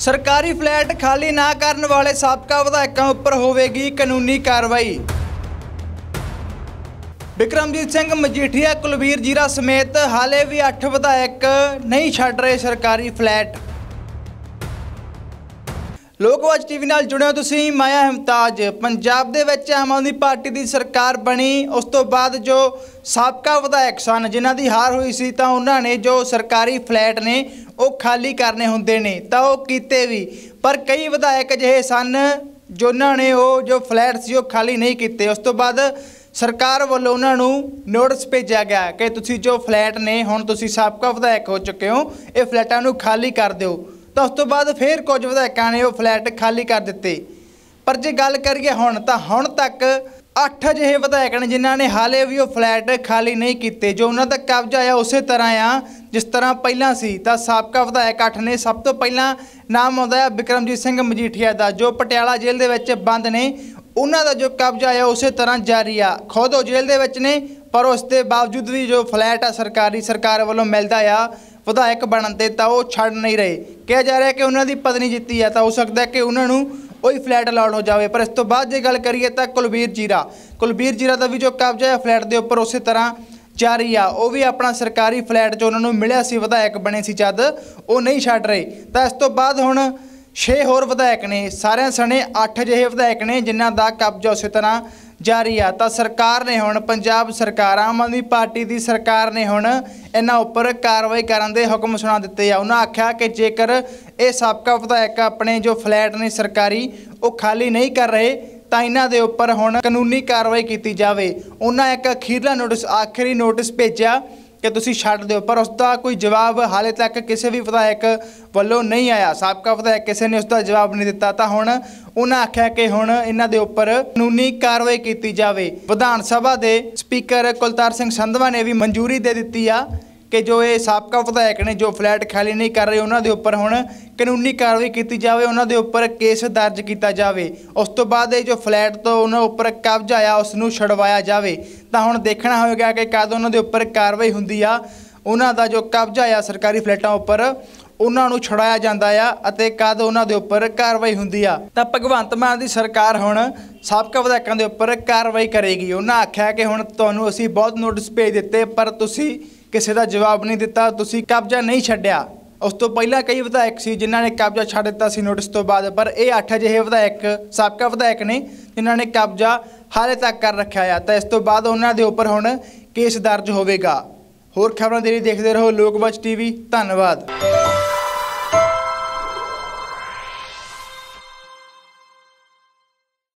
ਸਰਕਾਰੀ ਫਲੈਟ ਖਾਲੀ ਨਾ ਕਰਨ ਵਾਲੇ ਸਾਬਕਾ ਵਿਧਾਇਕਾਂ ਉੱਪਰ ਹੋਵੇਗੀ ਕਾਨੂੰਨੀ ਕਾਰਵਾਈ ਵਿਕਰਮਜੀਤ ਸਿੰਘ ਮਜੀਠੀਆ ਕੁਲਵੀਰ ਜੀਰਾ ਸਮੇਤ ਹਾਲੇ ਵੀ 8 ਵਿਧਾਇਕ ਨਹੀਂ ਛੱਡ ਰਹੇ ਸਰਕਾਰੀ ਫਲੈਟ ਲੋਕਵਾਜ ਟੀਵੀ ਨਾਲ ਜੁੜਿਆ ਤੁਸੀਂ ਮੈਂ ਹਮਤਾਜ ਪੰਜਾਬ ਦੇ ਵਿੱਚ ਆਮ ਆਦਮੀ ਪਾਰਟੀ ਦੀ ਸਰਕਾਰ ਬਣੀ ਉਸ ਤੋਂ ਬਾਅਦ ਜੋ ਸਾਬਕਾ ਵਿਧਾਇਕ ਸਨ ਜਿਨ੍ਹਾਂ ਦੀ ਹਾਰ ਹੋਈ ਸੀ ਤਾਂ ਉਹਨਾਂ ਨੇ ਜੋ ਸਰਕਾਰੀ ਫਲੈਟ ਨੇ ਉਹ ਖਾਲੀ ਕਰਨੇ ਹੁੰਦੇ ਨੇ ਤਾਂ ਉਹ ਕੀਤੇ ਵੀ ਪਰ ਕਈ ਵਿਧਾਇਕ ਅਜਿਹੇ ਸਨ ਜਿਨ੍ਹਾਂ ਨੇ ਉਹ ਜੋ ਫਲੈਟ ਸੀ ਉਹ ਖਾਲੀ ਨਹੀਂ ਕੀਤੇ ਉਸ ਤੋਂ ਬਾਅਦ ਸਰਕਾਰ ਵੱਲੋਂ ਉਹਨਾਂ ਨੂੰ ਨੋਟਿਸ ਭੇਜਿਆ ਗਿਆ ਕਿ ਤੁਸੀਂ ਜੋ ਫਲੈਟ ਨੇ ਹੁਣ ਤੁਸੀਂ ਸਾਬਕਾ ਵਿਧਾਇਕ ਹੋ ਚੁੱਕੇ ਹੋ ਇਹ ਫਲੈਟਾਂ ਨੂੰ ਖਾਲੀ ਕਰ ਦਿਓ ਤਾਂ ਉਸ ਤੋਂ ਬਾਅਦ ਫੇਰ ਕੁਝ ਵਿਧਾਇਕਾਂ ਨੇ ਉਹ ਫਲੈਟ ਖਾਲੀ ਕਰ ਦਿੱਤੇ ਪਰ ਜੇ ਗੱਲ ਕਰੀਏ ਹੁਣ ਤਾਂ ਹੁਣ ਤੱਕ 8 ਜਿਹੇ ਵਿਧਾਇਕ ਨੇ ਜਿਨ੍ਹਾਂ ਨੇ ਹਾਲੇ ਵੀ ਉਹ ਫਲੈਟ ਖਾਲੀ ਨਹੀਂ ਕੀਤੇ ਜੋ ਉਹਨਾਂ ਦਾ ਕਬਜ਼ਾ ਆ ਉਸੇ ਤਰ੍ਹਾਂ ਆ ਜਿਸ ਤਰ੍ਹਾਂ ਪਹਿਲਾਂ ਸੀ ਤਾਂ ਸਾਬਕਾ ਵਿਧਾਇਕ 8 ਨੇ ਸਭ ਤੋਂ ਪਹਿਲਾਂ ਨਾਮ ਆਉਂਦਾ ਹੈ ਬਿਕਰਮਜੀਤ ਸਿੰਘ ਮਜੀਠੀਆ ਦਾ ਜੋ ਪਟਿਆਲਾ ਜੇਲ੍ਹ ਦੇ ਵਿੱਚ ਬੰਦ ਨੇ ਉਹਨਾਂ ਦਾ ਜੋ ਕਬਜ਼ਾ ਆ ਉਸੇ ਤਰ੍ਹਾਂ ਜਾਰੀ ਆ ਖੁਦ ਉਹ ਜੇਲ੍ਹ ਦੇ ਵਿੱਚ ਨੇ ਪਰ ਉਸ ਦੇ ਬਾਵਜੂਦ ਵੀ ਜੋ ਫਲੈਟ ਆ ਸਰਕਾਰੀ ਸਰਕਾਰ ਵੱਲੋਂ ਮਿਲਦਾ ਆ ਵਿਧਾਇਕ ਬਣਨ ਤੇ ਤਾਂ ਉਹ ਛੱਡ ਨਹੀਂ ਰਹੇ ਕਿਹਾ ਜਾ ਰਿਹਾ ਕਿ ਉਹਨਾਂ ਦੀ ਪਤਨੀ ਜਿੱਤੀ ਹੈ ਤਾਂ ਹੋ ਸਕਦਾ ਹੈ ਕਿ ਉਹਨਾਂ ਨੂੰ ਉਹੀ ਫਲੈਟ ਅਲਾਟ ਹੋ ਜਾਵੇ ਪਰ ਇਸ ਤੋਂ ਬਾਅਦ ਜੇ ਗੱਲ ਕਰੀਏ ਤਾਂ ਕੁਲਬੀਰ ਜੀਰਾ ਕੁਲਬੀਰ ਜੀਰਾ ਦਾ ਵੀ ਜੋ ਕਬਜ਼ਾ ਹੈ ਫਲੈਟ ਦੇ ਉੱਪਰ ਉਸੇ ਤਰ੍ਹਾਂ ਜਾਰੀ ਆ ਉਹ ਵੀ ਆਪਣਾ ਸਰਕਾਰੀ ਫਲੈਟ ਜੋ ਉਹਨਾਂ ਨੂੰ ਮਿਲਿਆ ਸੀ ਵਿਧਾਇਕ ਬਣੇ ਸੀ ਜਦ ਉਹ ਨਹੀਂ ਛੱਡ ਰਹੇ ਤਾਂ ਇਸ ਤੋਂ ਬਾਅਦ ਹੁਣ 6 ਹੋਰ ਵਿਧਾਇਕ ਨੇ ਸਾਰਿਆਂ ਸਣੇ 8 ਜਿਹੇ ਵਿਧਾਇਕ ਨੇ ਜਿਨ੍ਹਾਂ ਦਾ ਕਬਜ਼ਾ ਉਸੇ ਤਰ੍ਹਾਂ ਜਾਰੀ ਆ ਤਾਂ ਸਰਕਾਰ ਨੇ ਹੁਣ ਪੰਜਾਬ ਸਰਕਾਰ ਆਮ ਆਦਮੀ ਪਾਰਟੀ ਦੀ ਸਰਕਾਰ ਨੇ ਹੁਣ ਇਹਨਾਂ ਉੱਪਰ ਕਾਰਵਾਈ ਕਰਨ ਦੇ ਹੁਕਮ ਸੁਣਾ ਦਿੱਤੇ ਆ ਉਹਨਾਂ ਆਖਿਆ ਕਿ ਜੇਕਰ ਇਹ ਸਾਬਕਾ ਵਿਧਾਇਕ ਆਪਣੇ ਜੋ ਫਲੈਟ ਨੇ ਸਰਕਾਰੀ ਉਹ ਖਾਲੀ ਨਹੀਂ ਕਰ ਰਹੇ ਤਾਂ ਇਹਨਾਂ ਦੇ ਉੱਪਰ ਹੁਣ ਕਾਨੂੰਨੀ ਕਾਰਵਾਈ ਕੀਤੀ ਜਾਵੇ ਉਹਨਾਂ ਇੱਕ ਅਖੀਰਲਾ ਨੋਟਿਸ ਆਖਰੀ ਨੋਟਿਸ ਭੇਜਿਆ ਕਿ ਤੁਸੀਂ ਛੱਡ ਦਿਓ ਪਰ ਉਸ ਦਾ ਕੋਈ ਜਵਾਬ ਹਾਲੇ ਤੱਕ ਕਿਸੇ ਵੀ ਵਿਧਾਇਕ ਵੱਲੋਂ ਨਹੀਂ ਆਇਆ ਸਾਬਕਾ ਵਿਧਾਇਕ ਕਿਸੇ ਨੇ ਉਸ ਦਾ ਜਵਾਬ ਨਹੀਂ ਦਿੱਤਾ ਤਾਂ ਹੁਣ ਉਹਨਾਂ ਆਖਿਆ ਕਿ ਹੁਣ ਇਹਨਾਂ ਦੇ ਉੱਪਰ ਕਾਨੂੰਨੀ ਕਾਰਵਾਈ ਕੀਤੀ ਜਾਵੇ ਵਿਧਾਨ ਸਭਾ ਦੇ ਸਪੀਕਰ ਕੁਲਤਾਰ ਸਿੰਘ ਸੰਧਵਾ ਨੇ ਵੀ ਮਨਜ਼ੂਰੀ ਦੇ ਦਿੱਤੀ ਆ ਕਿ ਜੋ ਇਹ ਸਾਬਕਾ ਵਿਧਾਇਕ ਨੇ ਜੋ ਫਲੈਟ ਖਾਲੀ ਨਹੀਂ ਕਰ ਰਹੇ ਉਹਨਾਂ ਦੇ ਉੱਪਰ ਹੁਣ ਕਾਨੂੰਨੀ ਕਾਰਵਾਈ ਕੀਤੀ ਜਾਵੇ ਉਹਨਾਂ ਦੇ ਉੱਪਰ ਕੇਸ ਦਰਜ ਕੀਤਾ ਜਾਵੇ ਉਸ ਤੋਂ ਬਾਅਦ ਇਹ ਜੋ ਫਲੈਟ ਤੋਂ ਉਹਨਾਂ ਉੱਪਰ ਕਬਜ਼ਾ ਆਇਆ ਉਸ ਨੂੰ ਛਡਵਾਇਆ ਜਾਵੇ ਤਾਂ ਹੁਣ ਦੇਖਣਾ ਹੋਵੇਗਾ ਕਿ ਕਦ ਉਹਨਾਂ ਦੇ ਉੱਪਰ ਕਾਰਵਾਈ ਹੁੰਦੀ ਆ ਉਹਨਾਂ ਦਾ ਜੋ ਕਬਜ਼ਾ ਆਇਆ ਸਰਕਾਰੀ ਫਲੈਟਾਂ ਉੱਪਰ ਉਹਨਾਂ ਨੂੰ ਛੜਾਇਆ ਜਾਂਦਾ ਆ ਅਤੇ ਕਦ ਉਹਨਾਂ ਦੇ ਉੱਪਰ ਕਾਰਵਾਈ ਹੁੰਦੀ ਆ ਤਾਂ ਭਗਵੰਤ ਮਾਨ ਦੀ ਸਰਕਾਰ ਹੁਣ ਸਾਬਕਾ ਵਿਧਾਇਕਾਂ ਦੇ ਉੱਪਰ ਕਾਰਵਾਈ ਕਰੇਗੀ ਉਹਨਾਂ ਆਖਿਆ ਕਿ ਹੁਣ ਤੁਹਾਨੂੰ ਅਸੀਂ ਬਹੁਤ ਨੋਟਿਸ ਭੇਜ ਦਿੱਤੇ ਪਰ ਤੁਸੀਂ ਕਿਸੇ ਦਾ ਜਵਾਬ ਨਹੀਂ ਦਿੱਤਾ ਤੁਸੀਂ ਕਬਜ਼ਾ ਨਹੀਂ ਛੱਡਿਆ ਉਸ ਤੋਂ ਪਹਿਲਾਂ ਕਈ ਵਿਧਾਇਕ ਸੀ ਜਿਨ੍ਹਾਂ ਨੇ ਕਬਜ਼ਾ ਛੱਡ ਦਿੱਤਾ ਸੀ ਨੋਟਿਸ ਤੋਂ ਬਾਅਦ ਪਰ ਇਹ ਅੱਠ ਅਜਿਹੇ ਵਿਧਾਇਕ ਸਾਬਕਾ ਵਿਧਾਇਕ ਨੇ ਜਿਨ੍ਹਾਂ ਨੇ ਕਬਜ਼ਾ ਹਾਲੇ ਤੱਕ ਕਰ ਰੱਖਿਆ ਆ ਤਾਂ ਇਸ ਤੋਂ ਬਾਅਦ ਉਹਨਾਂ ਦੇ ਉੱਪਰ ਹੁਣ ਕੇਸ ਦਰਜ ਹੋਵੇਗਾ ਹੋਰ ਖਬਰਾਂ ਦੇ ਲਈ ਦੇਖਦੇ ਰਹੋ ਲੋਕਵਾਚ ਟੀਵੀ ਧੰਨਵਾਦ